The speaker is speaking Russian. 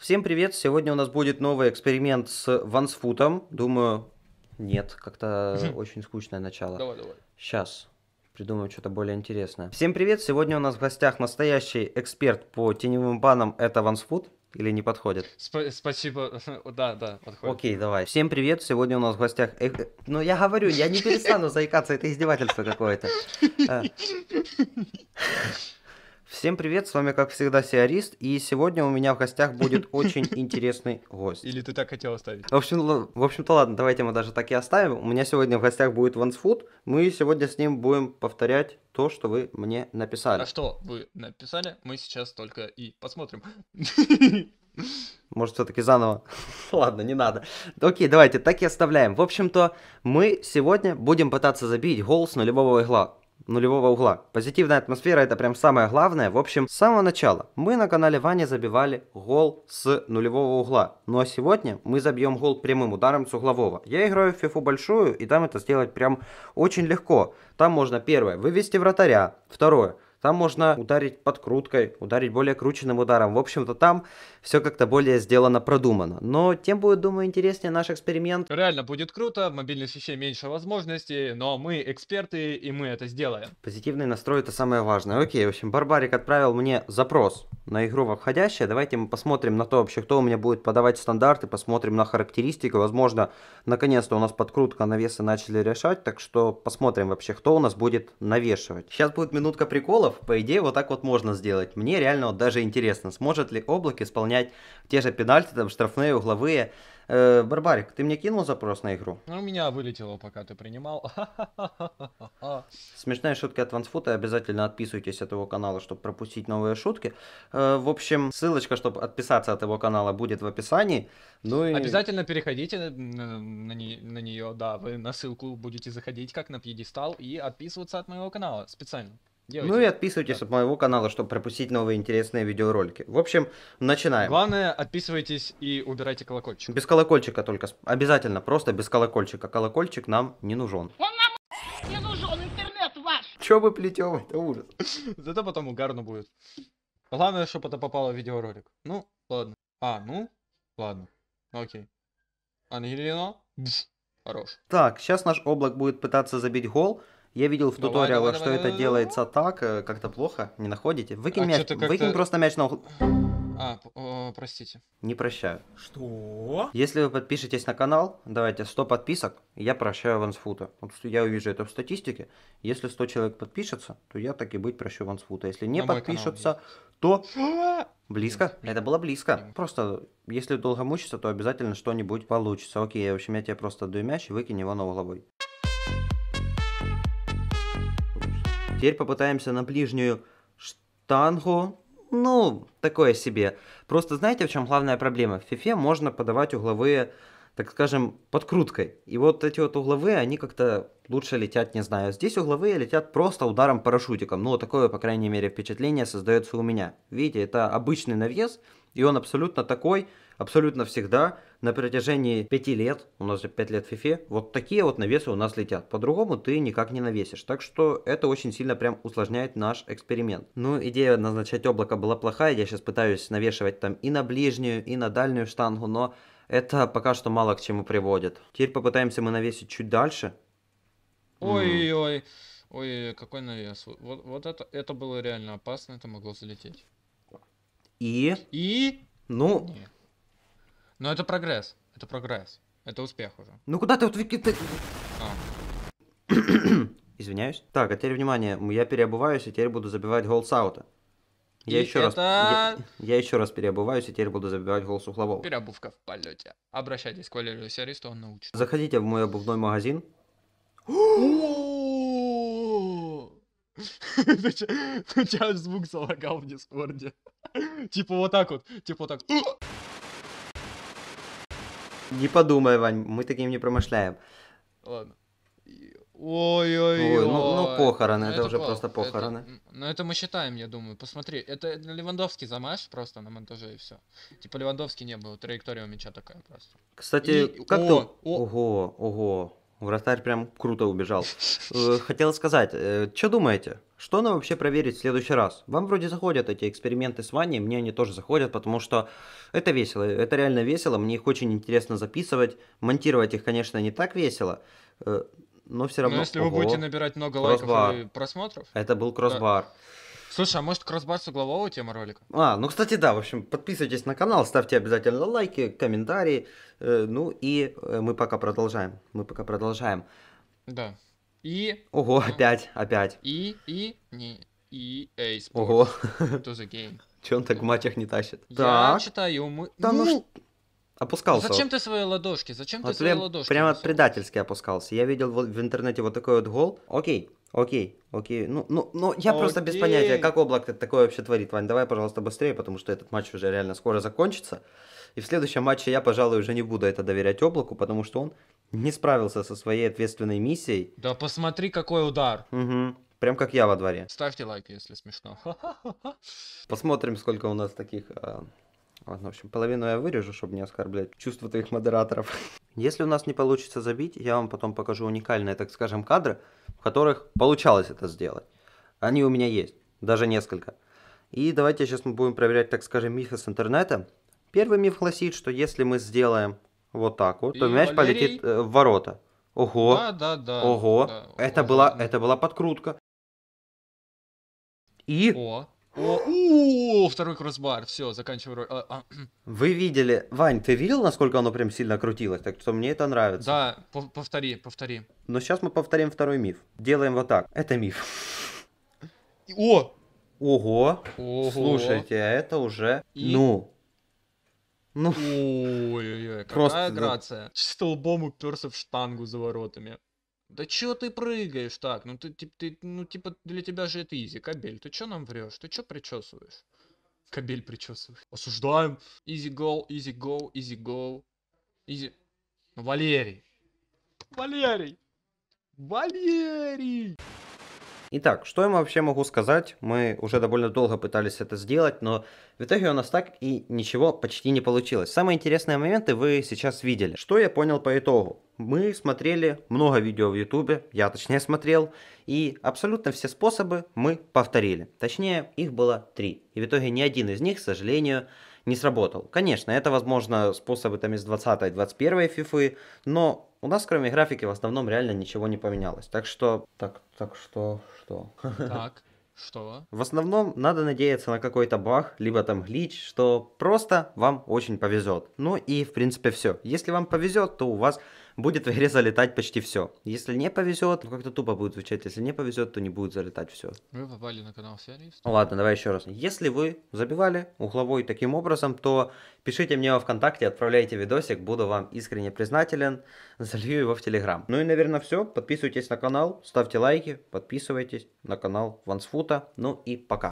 Всем привет! Сегодня у нас будет новый эксперимент с вансфутом. Думаю, нет, как-то очень скучное начало. Давай, давай. Сейчас придумаю что-то более интересное. Всем привет! Сегодня у нас в гостях настоящий эксперт по теневым банам. Это вансфут. Или не подходит? Сп- спасибо. Да, да, подходит. Окей, давай. Всем привет. Сегодня у нас в гостях... Э-, э ну, я говорю, я не перестану заикаться. Это издевательство какое-то. А. Всем привет, с вами, как всегда, Сиарист, и сегодня у меня в гостях будет очень интересный гость. Или ты так хотел оставить? В общем-то, в общем-то ладно, давайте мы даже так и оставим. У меня сегодня в гостях будет Вансфуд, мы сегодня с ним будем повторять то, что вы мне написали. А что вы написали, мы сейчас только и посмотрим. Может, все-таки заново? Ладно, не надо. Окей, давайте, так и оставляем. В общем-то, мы сегодня будем пытаться забить гол с нулевого игла нулевого угла. Позитивная атмосфера это прям самое главное. В общем, с самого начала мы на канале Ваня забивали гол с нулевого угла. Ну а сегодня мы забьем гол прямым ударом с углового. Я играю в фифу большую и там это сделать прям очень легко. Там можно первое вывести вратаря, второе там можно ударить подкруткой, ударить более крученным ударом. В общем-то, там все как-то более сделано, продумано. Но тем будет, думаю, интереснее наш эксперимент. Реально будет круто, в мобильных вещей меньше возможностей, но мы эксперты, и мы это сделаем. Позитивный настрой — это самое важное. Окей, в общем, Барбарик отправил мне запрос на игру во входящее. Давайте мы посмотрим на то вообще, кто у меня будет подавать стандарты, посмотрим на характеристики. Возможно, наконец-то у нас подкрутка навесы начали решать, так что посмотрим вообще, кто у нас будет навешивать. Сейчас будет минутка приколов. По идее, вот так вот можно сделать. Мне реально вот даже интересно, сможет ли облак исполнять те же пенальти, там штрафные, угловые. Э, Барбарик, ты мне кинул запрос на игру? Ну, у меня вылетело, пока ты принимал. Смешная шутка от Вансфута. Обязательно отписывайтесь от его канала, чтобы пропустить новые шутки. Э, в общем, ссылочка, чтобы отписаться от его канала, будет в описании. Ну и... Обязательно переходите на, на, на нее, да, вы на ссылку будете заходить как на пьедестал и отписываться от моего канала специально. Делайте. Ну и отписывайтесь да. от моего канала, чтобы пропустить новые интересные видеоролики. В общем, начинаем. Главное, отписывайтесь и убирайте колокольчик. Без колокольчика только. Обязательно, просто без колокольчика. Колокольчик нам не нужен. Он нам не нужен, интернет ваш. Чё вы плетём, это ужас. Зато потом угарно будет. Главное, чтобы это попало в видеоролик. Ну, ладно. А, ну, ладно. Окей. Ангелино, хорош. Так, сейчас наш облак будет пытаться забить гол, я видел в давай, туториалах, давай, что давай, это давай, делается так, э, как-то плохо, не находите. Выкинь, а мяч, выкинь просто мяч на угол. А, простите. Не прощаю. Что? Если вы подпишетесь на канал, давайте 100 подписок, я прощаю Вансфута. Вот я увижу это в статистике. Если 100 человек подпишется, то я так и быть прощу Вансфута. Если не на подпишется, то... Близко? Нет. Это было близко. Нет. Просто, если долго мучиться, то обязательно что-нибудь получится. Окей, в общем, я тебе просто даю мяч и выкинь его на угловой. Теперь попытаемся на ближнюю штангу. Ну, такое себе. Просто знаете, в чем главная проблема? В фифе можно подавать угловые так скажем, подкруткой. И вот эти вот угловые, они как-то лучше летят, не знаю. Здесь угловые летят просто ударом парашютиком. Ну, такое, по крайней мере, впечатление создается у меня. Видите, это обычный навес, и он абсолютно такой, абсолютно всегда, на протяжении 5 лет, у нас же 5 лет фифе, вот такие вот навесы у нас летят. По-другому ты никак не навесишь. Так что это очень сильно прям усложняет наш эксперимент. Ну, идея назначать облако была плохая, я сейчас пытаюсь навешивать там и на ближнюю, и на дальнюю штангу, но это пока что мало к чему приводит. Теперь попытаемся мы навесить чуть дальше. Ой-ой-ой. Ой, какой навес. Вот, вот это, это было реально опасно, это могло залететь. И? И? Ну... Не. Но это прогресс. Это прогресс. Это успех уже. Ну куда ты вот... вики Ты... А. Извиняюсь. Так, а теперь внимание, я переобуваюсь и теперь буду забивать голсаута. Я еще, это... раз, я, я еще раз переобуваюсь и теперь буду забивать голос Сухлового. Переобувка в полете. Обращайтесь к Валерию Серисту, он научит. Заходите в мой обувной магазин. У тебя звук залагал в Дискорде. Типа вот так вот. Типа так. Не подумай, Вань, мы таким не промышляем. Ладно. Ой-ой-ой. ну, ну похороны, ну, это, это уже просто похороны. Это, ну это мы считаем, я думаю. Посмотри, это, Левандовский замаш просто на монтаже и все. Типа Левандовский не был, траектория у мяча такая просто. Кстати, и, как то... О, Ого, ого. Вратарь прям круто убежал. Э, хотел сказать, э, что думаете? Что нам вообще проверить в следующий раз? Вам вроде заходят эти эксперименты с Ваней, мне они тоже заходят, потому что это весело, это реально весело, мне их очень интересно записывать. Монтировать их, конечно, не так весело, э, но все равно... Но если Ого. вы будете набирать много лайков и просмотров... Это был кроссбар. Да. Слушай, а может кроссбар с углового тема ролика? А, ну, кстати, да, в общем, подписывайтесь на канал, ставьте обязательно лайки, комментарии, э, ну, и э, мы пока продолжаем, мы пока продолжаем. Да. И... Ого, ну, опять, опять. И, и, не, и, эй, Sports. Ого. To the game. Че он так в матчах не тащит? Я так. читаю, мы... Да ну... ну... Опускался. Зачем ты свои ладошки? Зачем вот ты свои ладошки? Прямо носил? предательски опускался. Я видел вот в интернете вот такой вот гол. Окей, окей, окей. Ну, ну, ну я окей. просто без понятия, как облако такое вообще творит. Вань, давай, пожалуйста, быстрее, потому что этот матч уже реально скоро закончится. И в следующем матче я, пожалуй, уже не буду это доверять облаку, потому что он не справился со своей ответственной миссией. Да посмотри, какой удар. Угу. Прям как я во дворе. Ставьте лайк, если смешно. Посмотрим, сколько у нас таких а, Ладно, в общем, половину я вырежу, чтобы не оскорблять чувства твоих модераторов. Если у нас не получится забить, я вам потом покажу уникальные, так скажем, кадры, в которых получалось это сделать. Они у меня есть, даже несколько. И давайте сейчас мы будем проверять, так скажем, мифы с интернета. Первый миф гласит, что если мы сделаем вот так вот, то мяч Валерий... полетит э, в ворота. Ого. Да, да, да. Ого. Да, это, была, это была подкрутка. И О. О, второй кроссбар. Все, заканчиваю роль. А, а, Вы видели, Вань, ты видел, насколько оно прям сильно крутилось? Так что мне это нравится. Да, повтори, повтори. Но сейчас мы повторим второй миф. Делаем вот так. Это миф. о! Ого! Слушайте, а это уже... Ну, ну. Ой-ой-ой, какая Просто, грация. Чисто лбом уперся в штангу за воротами. Да чё ты прыгаешь так? Ну ты, ты, ты, ну типа для тебя же это изи, кабель. Ты чё нам врешь? Ты чё причесываешь? Кабель причесываешь. Осуждаем. Изи гол, изи гол, изи гол. Изи... Ну, Валерий. Валерий. Валерий. Итак, что я вообще могу сказать? Мы уже довольно долго пытались это сделать, но в итоге у нас так и ничего почти не получилось. Самые интересные моменты вы сейчас видели. Что я понял по итогу? мы смотрели много видео в Ютубе, я точнее смотрел, и абсолютно все способы мы повторили. Точнее, их было три, и в итоге ни один из них, к сожалению, не сработал. Конечно, это, возможно, способы там из 20-21 фифы, но у нас кроме графики в основном реально ничего не поменялось. Так что... Так, так что... Что? Так. Что? В основном надо надеяться на какой-то баг, либо там глич, что просто вам очень повезет. Ну и в принципе все. Если вам повезет, то у вас будет в игре залетать почти все. Если не повезет, ну как-то тупо будет звучать. Если не повезет, то не будет залетать все. Вы попали на канал сервис. Ну ладно, давай еще раз. Если вы забивали угловой таким образом, то пишите мне во ВКонтакте, отправляйте видосик, буду вам искренне признателен. Залью его в Телеграм. Ну и, наверное, все. Подписывайтесь на канал, ставьте лайки, подписывайтесь на канал Вансфута. Ну и пока.